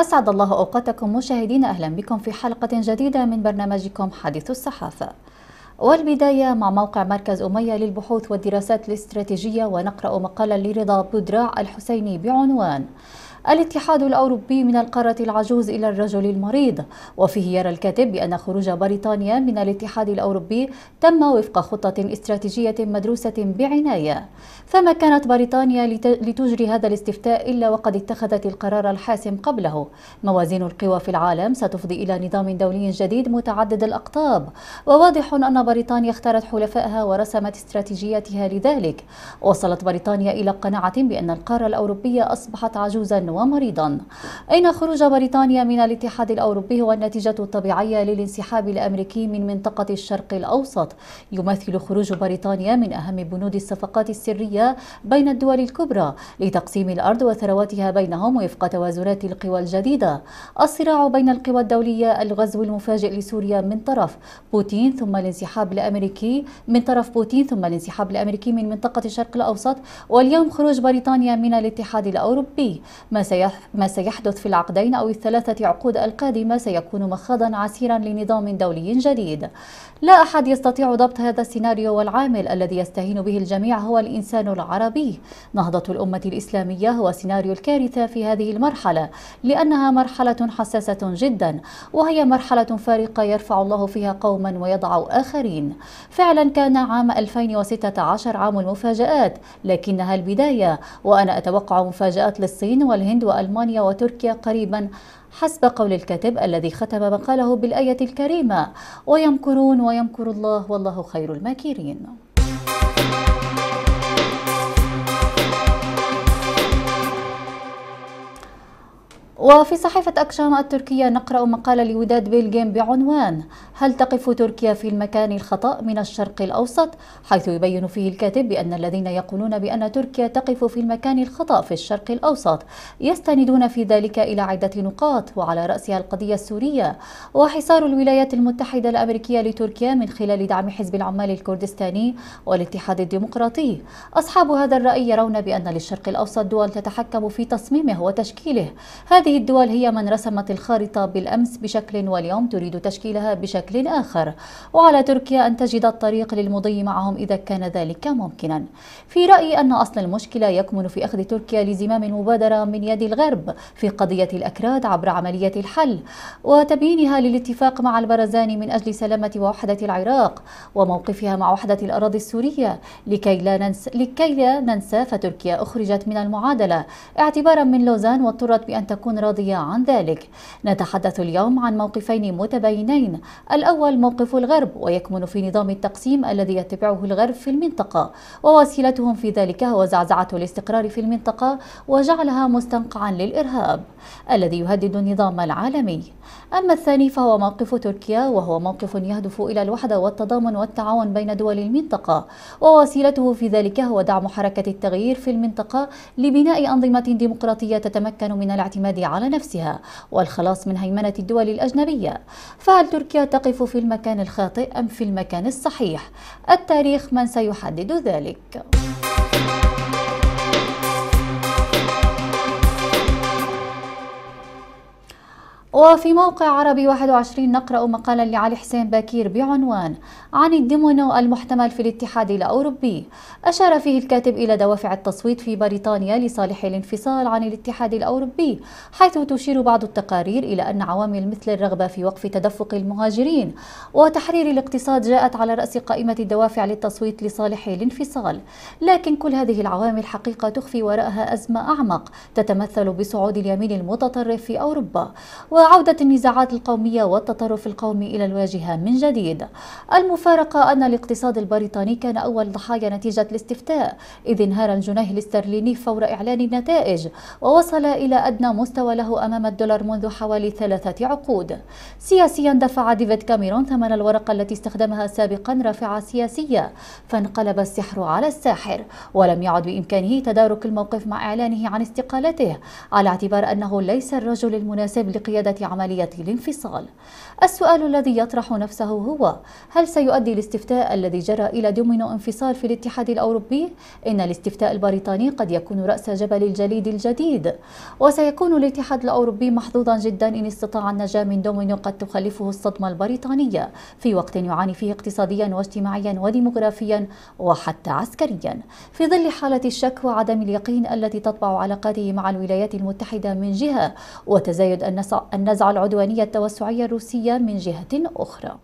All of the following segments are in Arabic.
أسعد الله أوقاتكم مشاهدين أهلا بكم في حلقة جديدة من برنامجكم حديث الصحافة والبداية مع موقع مركز أمية للبحوث والدراسات الاستراتيجية ونقرأ مقالا لرضا بودراع الحسيني بعنوان الاتحاد الأوروبي من القارة العجوز إلى الرجل المريض وفيه يرى الكاتب بأن خروج بريطانيا من الاتحاد الأوروبي تم وفق خطة استراتيجية مدروسة بعناية فما كانت بريطانيا لتجري هذا الاستفتاء إلا وقد اتخذت القرار الحاسم قبله موازين القوى في العالم ستفضي إلى نظام دولي جديد متعدد الأقطاب وواضح أن بريطانيا اختارت حلفائها ورسمت استراتيجيتها لذلك وصلت بريطانيا إلى قناعة بأن القارة الأوروبية أصبحت عجوزا ومريضا إن خروج بريطانيا من الاتحاد الأوروبي هو النتيجة الطبيعية للانسحاب الأمريكي من منطقة الشرق الأوسط يمثل خروج بريطانيا من أهم بنود الصفقات السرية بين الدول الكبرى لتقسيم الأرض وثرواتها بينهم وفق توازنات القوى الجديدة الصراع بين القوى الدولية الغزو المفاجئ لسوريا من طرف بوتين ثم الانسحاب الأمريكي من طرف بوتين ثم الانسحاب الأمريكي من منطقة الشرق الأوسط واليوم خروج بريطانيا من الاتحاد الأوروبي ما ما, ما سيحدث في العقدين أو الثلاثة عقود القادمة سيكون مخاضا عسيرا لنظام دولي جديد لا أحد يستطيع ضبط هذا السيناريو والعامل الذي يستهين به الجميع هو الإنسان العربي نهضة الأمة الإسلامية هو سيناريو الكارثة في هذه المرحلة لأنها مرحلة حساسة جدا وهي مرحلة فارقة يرفع الله فيها قوما ويضع آخرين فعلا كان عام 2016 عام المفاجآت لكنها البداية وأنا أتوقع مفاجآت للصين والهند الهند وألمانيا وتركيا قريبا حسب قول الكاتب الذي ختم مقاله بالآية الكريمة ويمكرون ويمكر الله والله خير الماكرين وفي صحيفة أكشن التركية نقرأ مقال لوداد بيلجيم بعنوان هل تقف تركيا في المكان الخطأ من الشرق الأوسط؟ حيث يبين فيه الكاتب بأن الذين يقولون بأن تركيا تقف في المكان الخطأ في الشرق الأوسط يستندون في ذلك إلى عدة نقاط وعلى رأسها القضية السورية وحصار الولايات المتحدة الأمريكية لتركيا من خلال دعم حزب العمال الكردستاني والاتحاد الديمقراطي أصحاب هذا الرأي يرون بأن للشرق الأوسط دول تتحكم في تصميمه وتشكيله هذه هذه الدول هي من رسمت الخارطة بالأمس بشكل واليوم تريد تشكيلها بشكل آخر وعلى تركيا أن تجد الطريق للمضي معهم إذا كان ذلك ممكنا في رأيي أن أصل المشكلة يكمن في أخذ تركيا لزمام المبادرة من يد الغرب في قضية الأكراد عبر عملية الحل وتبيينها للاتفاق مع البرزاني من أجل سلامة ووحدة العراق وموقفها مع وحدة الأراضي السورية لكي لا ننسى, لكي لا ننسى فتركيا أخرجت من المعادلة اعتبارا من لوزان واضطرت بأن تكون راضية عن ذلك نتحدث اليوم عن موقفين متباينين الأول موقف الغرب ويكمن في نظام التقسيم الذي يتبعه الغرب في المنطقة ووسيلتهم في ذلك هو زعزعة الاستقرار في المنطقة وجعلها مستنقعا للإرهاب الذي يهدد النظام العالمي أما الثاني فهو موقف تركيا وهو موقف يهدف إلى الوحدة والتضامن والتعاون بين دول المنطقة ووسيلته في ذلك هو دعم حركة التغيير في المنطقة لبناء أنظمة ديمقراطية تتمكن من الاعتماد القضاء على نفسها والخلاص من هيمنة الدول الأجنبية فهل تركيا تقف في المكان الخاطئ أم في المكان الصحيح؟ التاريخ من سيحدد ذلك وفي موقع عربي 21 نقرأ مقالا لعلي حسين باكير بعنوان عن الديمونو المحتمل في الاتحاد الأوروبي أشار فيه الكاتب إلى دوافع التصويت في بريطانيا لصالح الانفصال عن الاتحاد الأوروبي حيث تشير بعض التقارير إلى أن عوامل مثل الرغبة في وقف تدفق المهاجرين وتحرير الاقتصاد جاءت على رأس قائمة الدوافع للتصويت لصالح الانفصال لكن كل هذه العوامل حقيقة تخفي وراءها أزمة أعمق تتمثل بصعود اليمين المتطرف في أوروبا و وعودة النزاعات القومية والتطرف القومي إلى الواجهة من جديد المفارقة أن الاقتصاد البريطاني كان أول ضحايا نتيجة الاستفتاء إذ انهار الجنيه الاسترليني فور إعلان النتائج ووصل إلى أدنى مستوى له أمام الدولار منذ حوالي ثلاثة عقود سياسيا دفع ديفيد كاميرون ثمن الورقة التي استخدمها سابقا رافعة سياسية فانقلب السحر على الساحر ولم يعد بإمكانه تدارك الموقف مع إعلانه عن استقالته على اعتبار أنه ليس الرجل المناسب لقيادة إعادة عملية الانفصال السؤال الذي يطرح نفسه هو هل سيؤدي الاستفتاء الذي جرى إلى دومينو انفصال في الاتحاد الأوروبي؟ إن الاستفتاء البريطاني قد يكون رأس جبل الجليد الجديد وسيكون الاتحاد الأوروبي محظوظا جدا إن استطاع النجاة من دومينو قد تخلفه الصدمة البريطانية في وقت يعاني فيه اقتصاديا واجتماعيا وديمغرافيا وحتى عسكريا في ظل حالة الشك وعدم اليقين التي تطبع علاقاته مع الولايات المتحدة من جهة وتزايد النزعة العدوانية التوسعية الروسية من جهة أخرى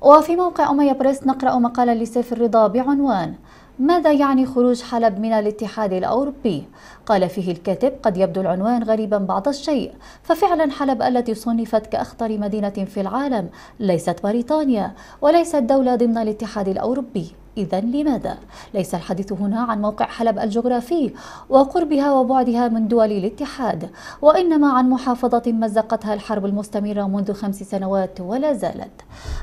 وفي موقع أمية بريس نقرأ مقالا لسيف الرضا بعنوان ماذا يعني خروج حلب من الاتحاد الأوروبي؟ قال فيه الكاتب قد يبدو العنوان غريبا بعض الشيء ففعلا حلب التي صنفت كأخطر مدينة في العالم ليست بريطانيا وليست دولة ضمن الاتحاد الأوروبي إذا لماذا؟ ليس الحديث هنا عن موقع حلب الجغرافي وقربها وبعدها من دول الاتحاد وإنما عن محافظة مزقتها الحرب المستمرة منذ خمس سنوات ولا زالت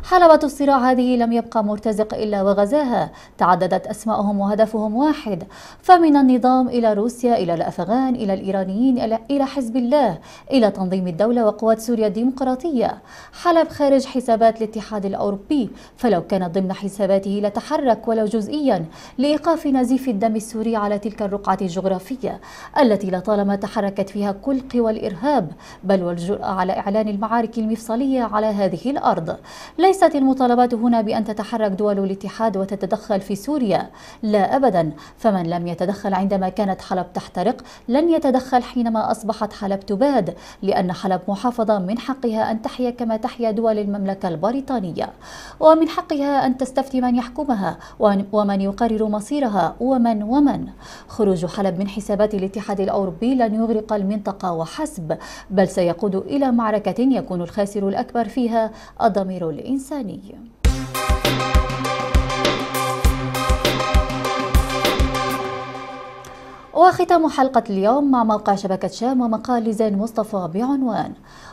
حلبة الصراع هذه لم يبقى مرتزق إلا وغزاها تعددت أسمائهم وهدفهم واحد فمن النظام إلى روسيا إلى الأفغان إلى الإيرانيين إلى حزب الله إلى تنظيم الدولة وقوات سوريا الديمقراطية حلب خارج حسابات الاتحاد الأوروبي فلو كانت ضمن حساباته لتحرك ذلك ولو جزئيا لإيقاف نزيف الدم السوري على تلك الرقعة الجغرافية التي لطالما تحركت فيها كل قوى الإرهاب بل والجرأة على إعلان المعارك المفصلية على هذه الأرض ليست المطالبات هنا بأن تتحرك دول الاتحاد وتتدخل في سوريا لا أبدا فمن لم يتدخل عندما كانت حلب تحترق لن يتدخل حينما أصبحت حلب تباد لأن حلب محافظة من حقها أن تحيا كما تحيا دول المملكة البريطانية ومن حقها أن تستفتي من يحكمها ومن يقرر مصيرها ومن ومن خروج حلب من حسابات الاتحاد الأوروبي لن يغرق المنطقة وحسب بل سيقود إلى معركة يكون الخاسر الأكبر فيها الضمير الإنساني وختام حلقة اليوم مع موقع شبكة شام ومقال زين مصطفى بعنوان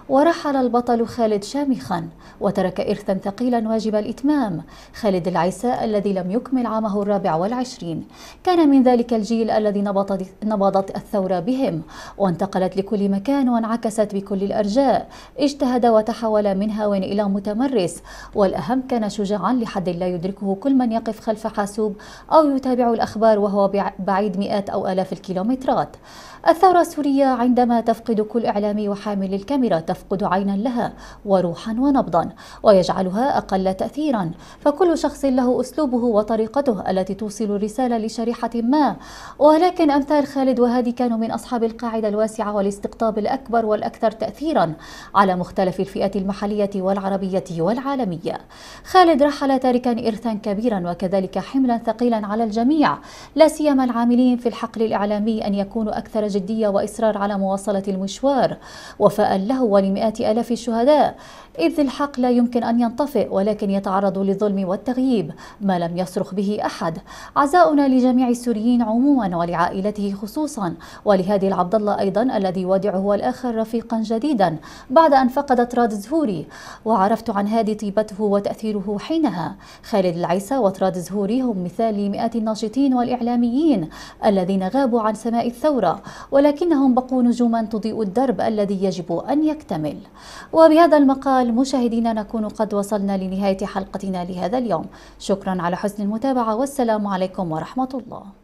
ورحل البطل خالد شامخا وترك إرثا ثقيلا واجب الإتمام خالد العيساء الذي لم يكمل عامه الرابع والعشرين كان من ذلك الجيل الذي نبضت, نبضت الثورة بهم وانتقلت لكل مكان وانعكست بكل الأرجاء اجتهد وتحول من هاو إلى متمرس والأهم كان شجاعا لحد لا يدركه كل من يقف خلف حاسوب أو يتابع الأخبار وهو بعيد مئات أو آلاف الكيلومترات الثورة السورية عندما تفقد كل إعلامي وحامل الكاميرا تفقد عينا لها وروحا ونبضا ويجعلها أقل تأثيرا فكل شخص له أسلوبه وطريقته التي توصل رسالة لشريحة ما ولكن أمثال خالد وهادي كانوا من أصحاب القاعدة الواسعة والاستقطاب الأكبر والأكثر تأثيرا على مختلف الفئات المحلية والعربية والعالمية خالد رحل تاركا إرثا كبيرا وكذلك حملا ثقيلا على الجميع لا سيما العاملين في الحقل الإعلامي الإعلامي أن يكونوا أكثر جدية وإصرار على مواصلة المشوار وفاء له ولمئات آلاف الشهداء إذ الحق لا يمكن أن ينطفئ ولكن يتعرض للظلم والتغييب ما لم يصرخ به أحد عزاؤنا لجميع السوريين عموما ولعائلته خصوصا ولهادي العبد الله أيضا الذي يودعه الآخر رفيقا جديدا بعد أن فقدت راد زهوري وعرفت عن هادي طيبته وتأثيره حينها خالد العيسى وتراد زهوري هم مثال لمئات الناشطين والإعلاميين الذين غابوا غابوا عن سماء الثورة ولكنهم بقوا نجوما تضيء الدرب الذي يجب أن يكتمل وبهذا المقال مشاهدينا نكون قد وصلنا لنهاية حلقتنا لهذا اليوم شكرا على حسن المتابعة والسلام عليكم ورحمة الله